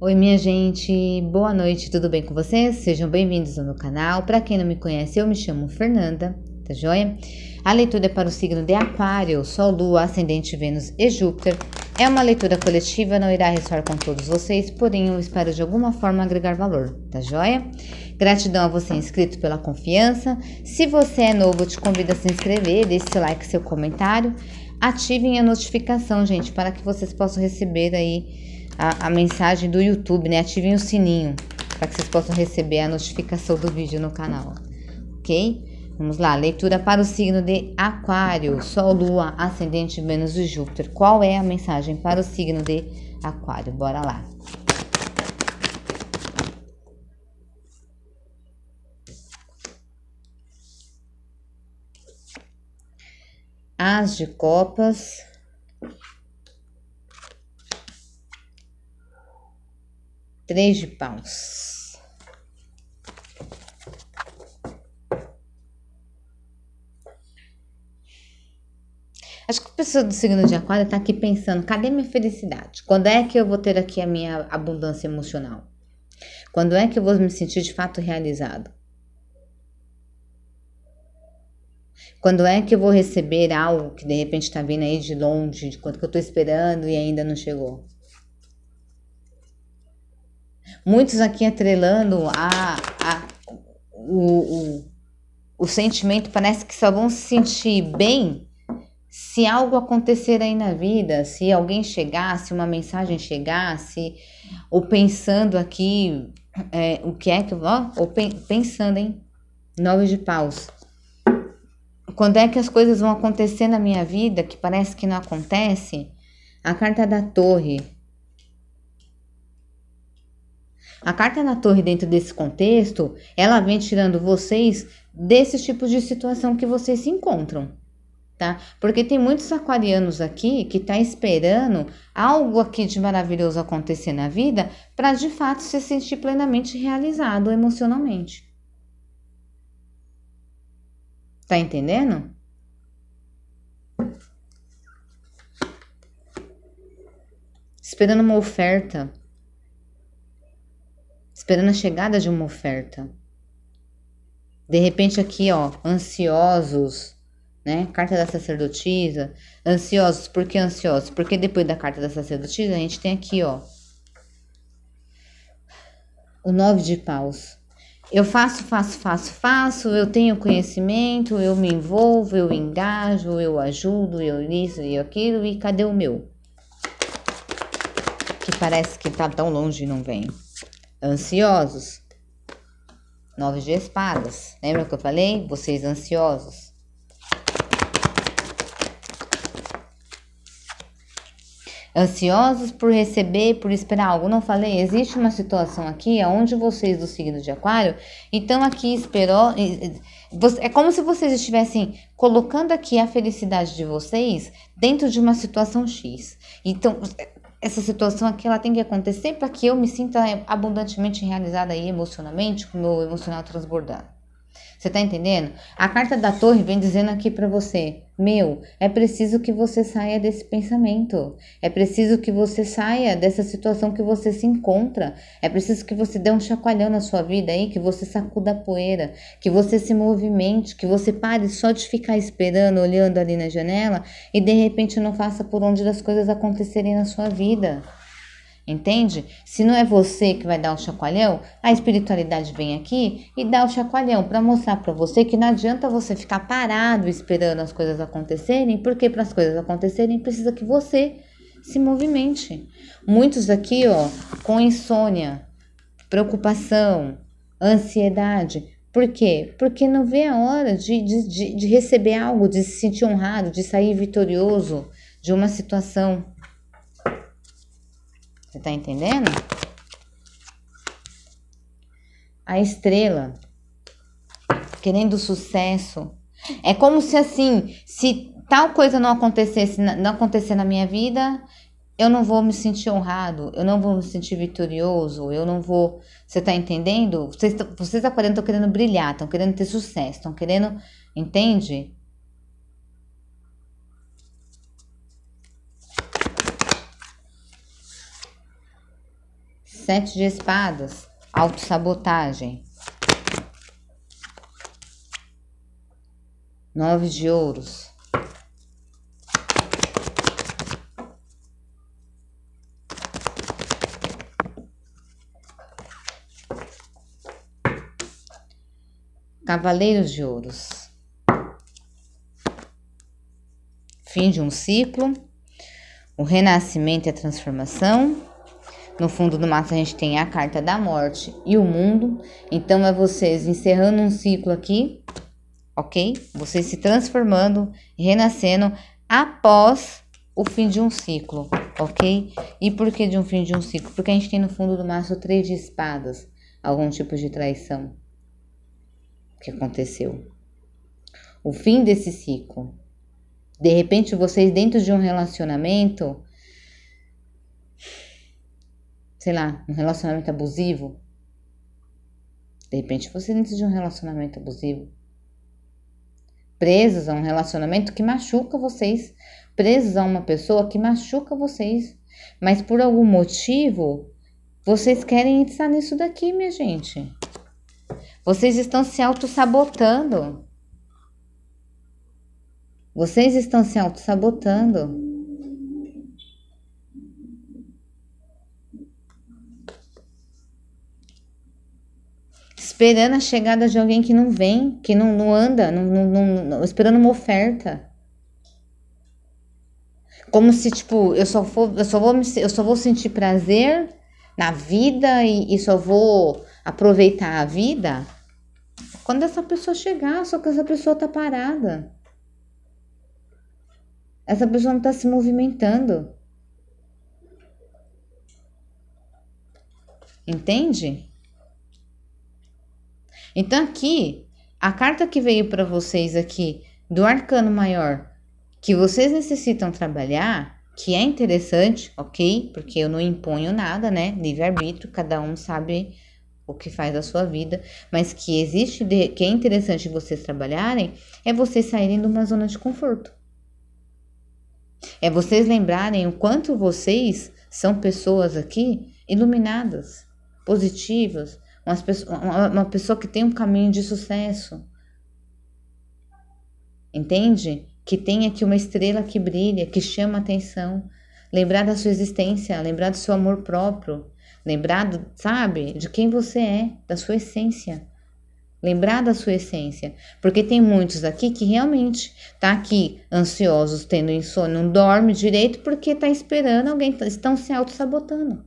Oi, minha gente, boa noite, tudo bem com vocês? Sejam bem-vindos ao meu canal. Para quem não me conhece, eu me chamo Fernanda, tá joia? A leitura é para o signo de Aquário, Sol, Lua, Ascendente, Vênus e Júpiter. É uma leitura coletiva, não irá ressoar com todos vocês, porém eu espero de alguma forma agregar valor, tá joia? Gratidão a você inscrito pela confiança. Se você é novo, te convido a se inscrever, deixe seu like, seu comentário. Ativem a notificação, gente, para que vocês possam receber aí a, a mensagem do YouTube, né? Ativem o sininho para que vocês possam receber a notificação do vídeo no canal, ok? Vamos lá, leitura para o signo de Aquário, Sol, Lua, Ascendente, Vênus e Júpiter. Qual é a mensagem para o signo de Aquário? Bora lá. As de Copas, três de paus. Acho que a pessoa do signo de aquário está aqui pensando, cadê minha felicidade? Quando é que eu vou ter aqui a minha abundância emocional? Quando é que eu vou me sentir de fato realizado? Quando é que eu vou receber algo que de repente está vindo aí de longe, de quanto que eu estou esperando e ainda não chegou? Muitos aqui atrelando a, a o, o, o sentimento, parece que só vão se sentir bem se algo acontecer aí na vida, se alguém chegar, se uma mensagem chegar, se ou pensando aqui é, o que é que ó, ou pe, pensando hein, nove de paus. Quando é que as coisas vão acontecer na minha vida que parece que não acontece? A carta da Torre a carta na torre dentro desse contexto, ela vem tirando vocês desses tipos de situação que vocês se encontram, tá? Porque tem muitos aquarianos aqui que tá esperando algo aqui de maravilhoso acontecer na vida para de fato se sentir plenamente realizado emocionalmente. Tá entendendo? Esperando uma oferta, esperando a chegada de uma oferta. De repente aqui, ó, ansiosos, né? Carta da sacerdotisa, ansiosos, por que ansiosos? Porque depois da carta da sacerdotisa, a gente tem aqui, ó, o nove de paus. Eu faço, faço, faço, faço, eu tenho conhecimento, eu me envolvo, eu engajo, eu ajudo, eu isso e aquilo, e cadê o meu? Que parece que tá tão longe e não vem ansiosos. Nove de espadas. Lembra que eu falei? Vocês ansiosos. Ansiosos por receber, por esperar algo. Não falei? Existe uma situação aqui é onde vocês do signo de aquário, então aqui esperou. É como se vocês estivessem colocando aqui a felicidade de vocês dentro de uma situação X. Então, essa situação aqui ela tem que acontecer para que eu me sinta é, abundantemente realizada aí emocionalmente, com o meu emocional transbordando. Você tá entendendo? A carta da torre vem dizendo aqui para você meu, é preciso que você saia desse pensamento. É preciso que você saia dessa situação que você se encontra. É preciso que você dê um chacoalhão na sua vida aí, que você sacuda a poeira, que você se movimente, que você pare só de ficar esperando, olhando ali na janela e de repente não faça por onde as coisas acontecerem na sua vida. Entende? Se não é você que vai dar o chacoalhão, a espiritualidade vem aqui e dá o chacoalhão para mostrar para você que não adianta você ficar parado esperando as coisas acontecerem, porque para as coisas acontecerem precisa que você se movimente. Muitos aqui, ó, com insônia, preocupação, ansiedade. Por quê? Porque não vê a hora de, de, de receber algo, de se sentir honrado, de sair vitorioso de uma situação. Você tá entendendo? A estrela querendo sucesso. É como se assim, se tal coisa não acontecesse, não acontecer na minha vida, eu não vou me sentir honrado, eu não vou me sentir vitorioso, eu não vou. Você tá entendendo? Vocês, vocês acordando estão querendo brilhar, estão querendo ter sucesso, estão querendo. Entende? Sete de espadas, autossabotagem. Nove de ouros. Cavaleiros de Ouros. Fim de um ciclo. O renascimento e a transformação. No fundo do maço a gente tem a carta da morte e o mundo. Então é vocês encerrando um ciclo aqui, ok? Vocês se transformando, renascendo após o fim de um ciclo, ok? E por que de um fim de um ciclo? Porque a gente tem no fundo do maço três de espadas, algum tipo de traição que aconteceu. O fim desse ciclo. De repente vocês dentro de um relacionamento sei lá, um relacionamento abusivo. De repente você dentro de um relacionamento abusivo. Presos a um relacionamento que machuca vocês, presos a uma pessoa que machuca vocês, mas por algum motivo vocês querem estar nisso daqui, minha gente. Vocês estão se auto-sabotando. Vocês estão se auto-sabotando. esperando a chegada de alguém que não vem, que não, não anda, não, não, não, esperando uma oferta. Como se, tipo, eu só, for, eu só, vou, me, eu só vou sentir prazer na vida e, e só vou aproveitar a vida quando essa pessoa chegar, só que essa pessoa tá parada. Essa pessoa não tá se movimentando. Entende? Então aqui, a carta que veio para vocês aqui do arcano maior que vocês necessitam trabalhar, que é interessante, ok? Porque eu não imponho nada, né? Livre-arbítrio, cada um sabe o que faz a sua vida, mas que existe, de, que é interessante vocês trabalharem, é vocês saírem de uma zona de conforto. É vocês lembrarem o quanto vocês são pessoas aqui iluminadas, positivas, uma pessoa que tem um caminho de sucesso. Entende? Que tem aqui uma estrela que brilha, que chama atenção. Lembrar da sua existência, lembrar do seu amor próprio, lembrar, sabe, de quem você é, da sua essência. Lembrar da sua essência, porque tem muitos aqui que realmente tá aqui ansiosos, tendo insônia, não dorme direito porque tá esperando alguém, estão se auto-sabotando.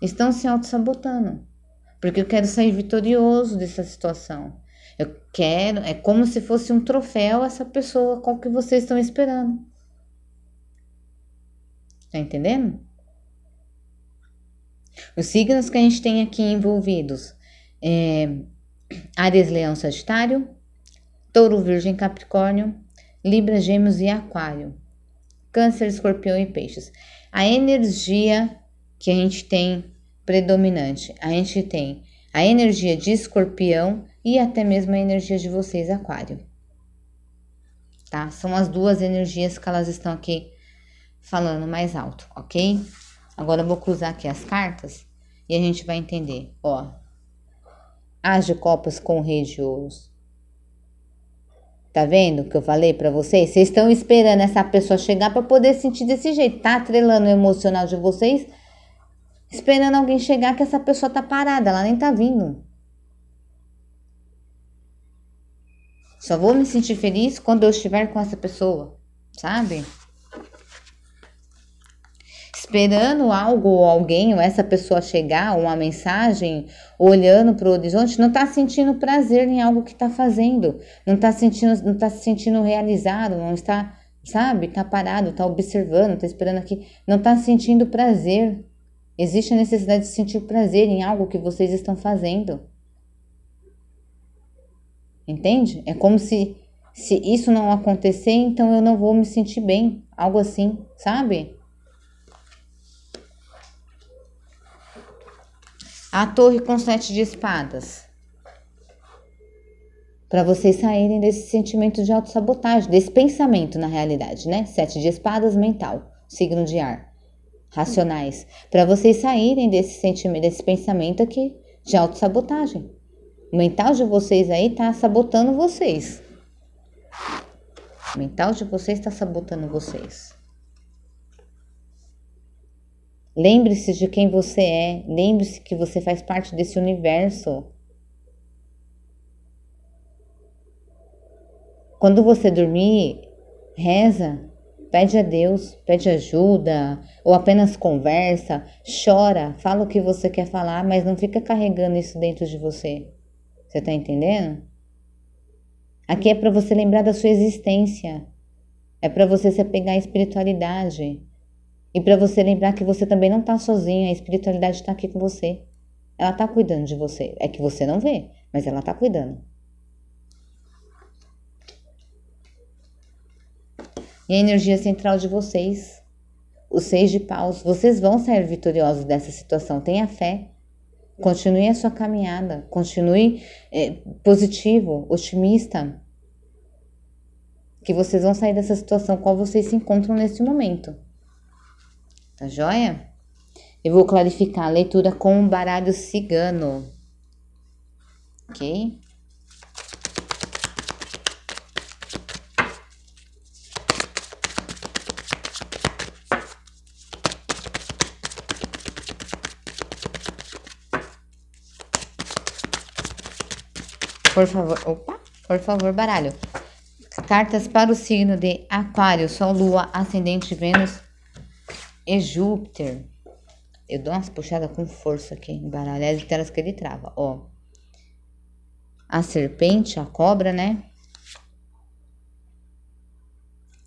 Estão se auto-sabotando porque eu quero sair vitorioso dessa situação. Eu quero, é como se fosse um troféu essa pessoa qual que vocês estão esperando. Tá entendendo? Os signos que a gente tem aqui envolvidos é Ares, Leão, Sagitário, Touro, Virgem, Capricórnio, Libra, Gêmeos e Aquário, Câncer, Escorpião e Peixes. A energia que a gente tem predominante. A gente tem a energia de escorpião e até mesmo a energia de vocês, aquário. Tá? São as duas energias que elas estão aqui falando mais alto, ok? Agora eu vou cruzar aqui as cartas e a gente vai entender, ó. As de copas com o rei de ouros. Tá vendo o que eu falei para vocês? Vocês estão esperando essa pessoa chegar para poder sentir desse jeito. Tá atrelando o emocional de vocês esperando alguém chegar que essa pessoa tá parada, ela nem tá vindo. Só vou me sentir feliz quando eu estiver com essa pessoa, sabe? Esperando algo ou alguém, ou essa pessoa chegar, uma mensagem, olhando para o horizonte, não tá sentindo prazer em algo que tá fazendo, não tá sentindo, não tá se sentindo realizado, não está, sabe? Tá parado, tá observando, tá esperando aqui, não tá sentindo prazer. Existe a necessidade de sentir prazer em algo que vocês estão fazendo. Entende? É como se se isso não acontecer, então eu não vou me sentir bem, algo assim, sabe? A torre com sete de espadas. Para vocês saírem desse sentimento de autossabotagem, desse pensamento na realidade, né? Sete de espadas mental, signo de ar racionais, para vocês saírem desse sentimento, desse pensamento aqui de autossabotagem. O mental de vocês aí tá sabotando vocês. O mental de vocês está sabotando vocês. Lembre-se de quem você é, lembre-se que você faz parte desse universo. Quando você dormir, reza Pede a Deus, pede ajuda, ou apenas conversa, chora, fala o que você quer falar, mas não fica carregando isso dentro de você. Você tá entendendo? Aqui é para você lembrar da sua existência. É para você se apegar à espiritualidade. E para você lembrar que você também não tá sozinha, a espiritualidade está aqui com você. Ela tá cuidando de você. É que você não vê, mas ela tá cuidando. e a energia central de vocês, os seis de paus. Vocês vão sair vitoriosos dessa situação. Tenha fé. Continue a sua caminhada. Continue é, positivo, otimista. Que vocês vão sair dessa situação qual vocês se encontram neste momento. Tá joia? Eu vou clarificar a leitura com o um baralho cigano. Ok? Por favor, opa, por favor, baralho. Cartas para o signo de Aquário, Sol, Lua, Ascendente, Vênus e Júpiter. Eu dou umas puxadas com força aqui em baralho. as telas que ele trava, ó. A serpente, a cobra, né?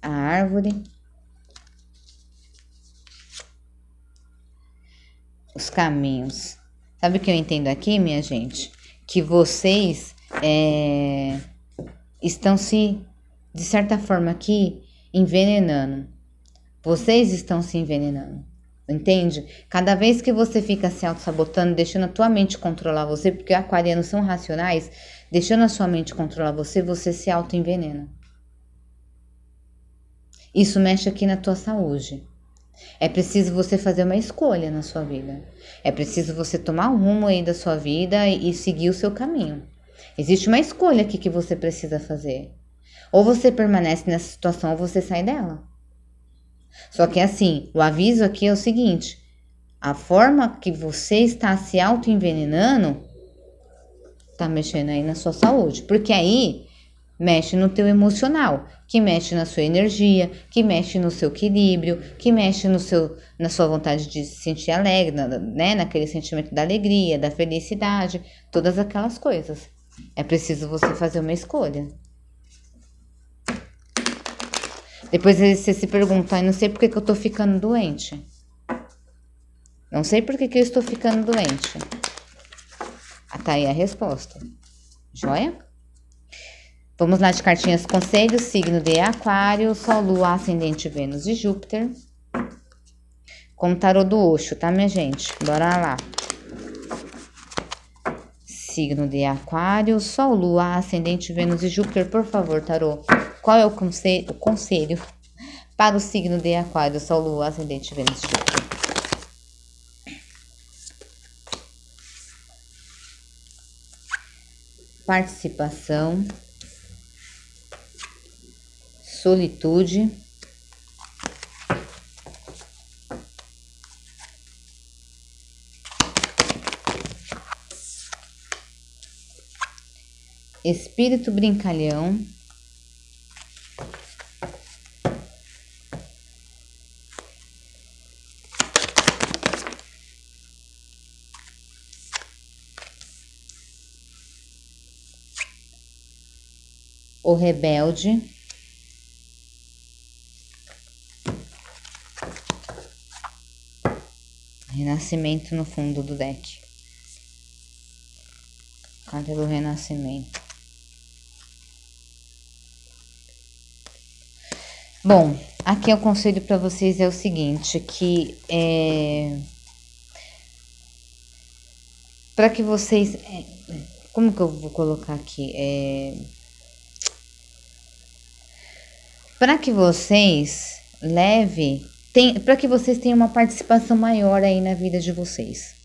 A árvore. Os caminhos. Sabe o que eu entendo aqui, minha gente? Que vocês é, estão se, de certa forma, aqui envenenando. Vocês estão se envenenando. Entende? Cada vez que você fica se auto-sabotando, deixando a tua mente controlar você, porque aquarianos são racionais, deixando a sua mente controlar você, você se auto-envenena. Isso mexe aqui na tua saúde. É preciso você fazer uma escolha na sua vida. É preciso você tomar o rumo aí da sua vida e seguir o seu caminho. Existe uma escolha aqui que você precisa fazer. Ou você permanece nessa situação ou você sai dela. Só que assim, o aviso aqui é o seguinte: a forma que você está se autoenvenenando está mexendo aí na sua saúde, porque aí mexe no teu emocional, que mexe na sua energia, que mexe no seu equilíbrio, que mexe no seu na sua vontade de se sentir alegre, né, naquele sentimento da alegria, da felicidade, todas aquelas coisas. É preciso você fazer uma escolha. Depois você se pergunta, não sei porque que eu tô ficando doente. Não sei porque que eu estou ficando doente. Ah, tá aí a resposta. Joia? Vamos lá de cartinhas conselhos, signo de aquário, sol, lua, ascendente, Vênus e Júpiter. Com o tarô do Oxo, tá, minha gente? Bora lá signo de Aquário, Sol, Lua, Ascendente, Vênus e Júpiter, por favor, tarô. Qual é o conselho, o conselho para o signo de Aquário, Sol, Lua, Ascendente, Vênus e Júpiter? Participação, solitude espírito brincalhão, o rebelde, renascimento no fundo do deck. Carta do renascimento. Bom, aqui o conselho para vocês é o seguinte, que é, para que vocês, é, como que eu vou colocar aqui, é, para que vocês leve, para que vocês tenham uma participação maior aí na vida de vocês.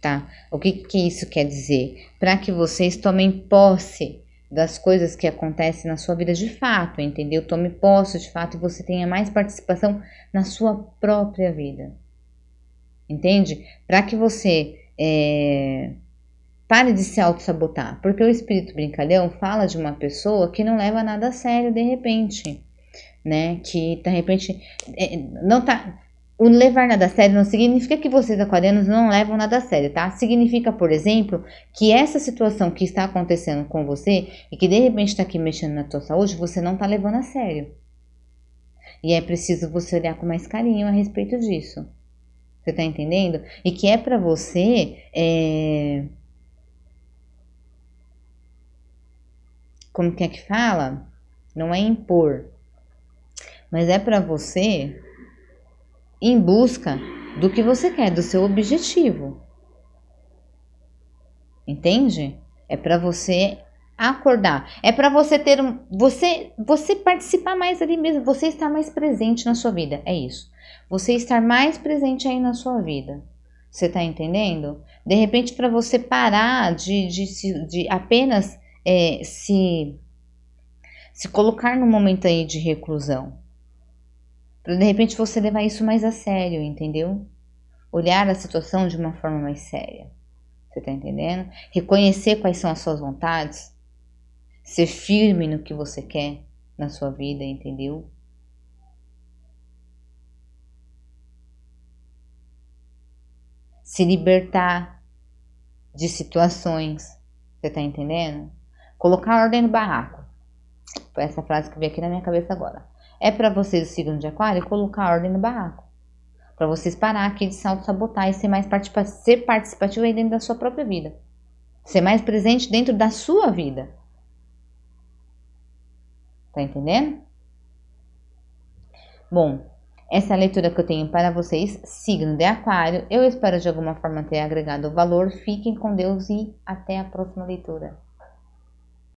Tá? O que, que isso quer dizer? Para que vocês tomem posse das coisas que acontecem na sua vida de fato, entendeu? Tome posse de fato e você tenha mais participação na sua própria vida, entende? Para que você é, pare de se auto-sabotar, porque o espírito brincalhão fala de uma pessoa que não leva nada a sério de repente, né? Que de repente é, não tá. O levar nada a sério não significa que vocês aquarianos não levam nada a sério, tá? Significa, por exemplo, que essa situação que está acontecendo com você e que de repente está aqui mexendo na tua saúde, você não está levando a sério. E é preciso você olhar com mais carinho a respeito disso. Você tá entendendo? E que é para você é... como que é que fala? Não é impor, mas é para você em busca do que você quer, do seu objetivo. Entende? É para você acordar. É para você ter um, você você participar mais ali mesmo, você estar mais presente na sua vida. É isso. Você estar mais presente aí na sua vida. Você tá entendendo? De repente para você parar de, de, de apenas é, se se colocar no momento aí de reclusão para de repente você levar isso mais a sério, entendeu? Olhar a situação de uma forma mais séria. Você tá entendendo? Reconhecer quais são as suas vontades. Ser firme no que você quer na sua vida, entendeu? Se libertar de situações. Você tá entendendo? Colocar ordem no barraco. Foi essa frase que veio aqui na minha cabeça agora. É para vocês, o signo de aquário, colocar ordem no barraco. Para vocês parar aqui de salto sabotar e ser mais participa ser participativo aí dentro da sua própria vida. Ser mais presente dentro da sua vida. Tá entendendo? Bom, essa é a leitura que eu tenho para vocês, signo de Aquário. Eu espero de alguma forma ter agregado valor. Fiquem com Deus e até a próxima leitura.